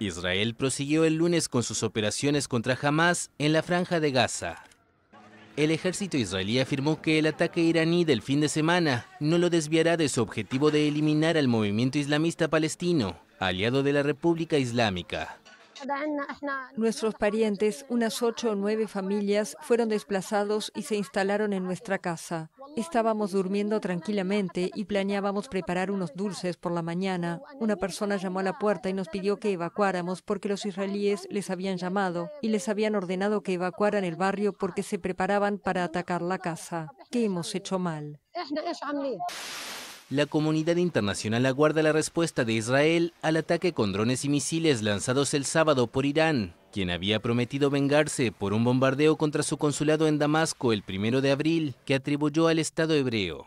Israel prosiguió el lunes con sus operaciones contra Hamas en la franja de Gaza. El ejército israelí afirmó que el ataque iraní del fin de semana no lo desviará de su objetivo de eliminar al movimiento islamista palestino, aliado de la República Islámica. Nuestros parientes, unas ocho o nueve familias, fueron desplazados y se instalaron en nuestra casa. Estábamos durmiendo tranquilamente y planeábamos preparar unos dulces por la mañana. Una persona llamó a la puerta y nos pidió que evacuáramos porque los israelíes les habían llamado y les habían ordenado que evacuaran el barrio porque se preparaban para atacar la casa. ¿Qué hemos hecho mal? La comunidad internacional aguarda la respuesta de Israel al ataque con drones y misiles lanzados el sábado por Irán quien había prometido vengarse por un bombardeo contra su consulado en Damasco el primero de abril que atribuyó al Estado hebreo.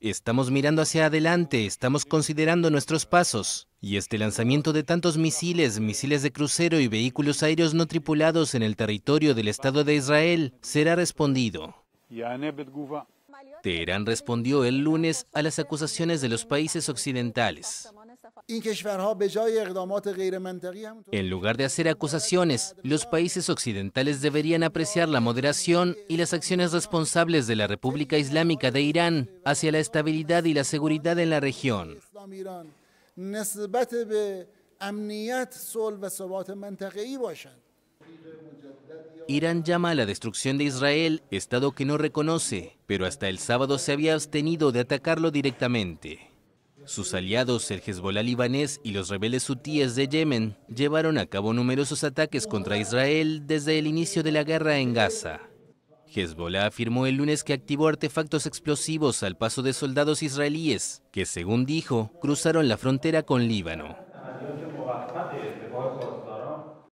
Estamos mirando hacia adelante, estamos considerando nuestros pasos, y este lanzamiento de tantos misiles, misiles de crucero y vehículos aéreos no tripulados en el territorio del Estado de Israel será respondido. Teherán respondió el lunes a las acusaciones de los países occidentales. En lugar de hacer acusaciones, los países occidentales deberían apreciar la moderación y las acciones responsables de la República Islámica de Irán hacia la estabilidad y la seguridad en la región. Irán llama a la destrucción de Israel, Estado que no reconoce, pero hasta el sábado se había abstenido de atacarlo directamente. Sus aliados, el Hezbollah libanés y los rebeldes hutíes de Yemen, llevaron a cabo numerosos ataques contra Israel desde el inicio de la guerra en Gaza. Hezbollah afirmó el lunes que activó artefactos explosivos al paso de soldados israelíes, que según dijo, cruzaron la frontera con Líbano.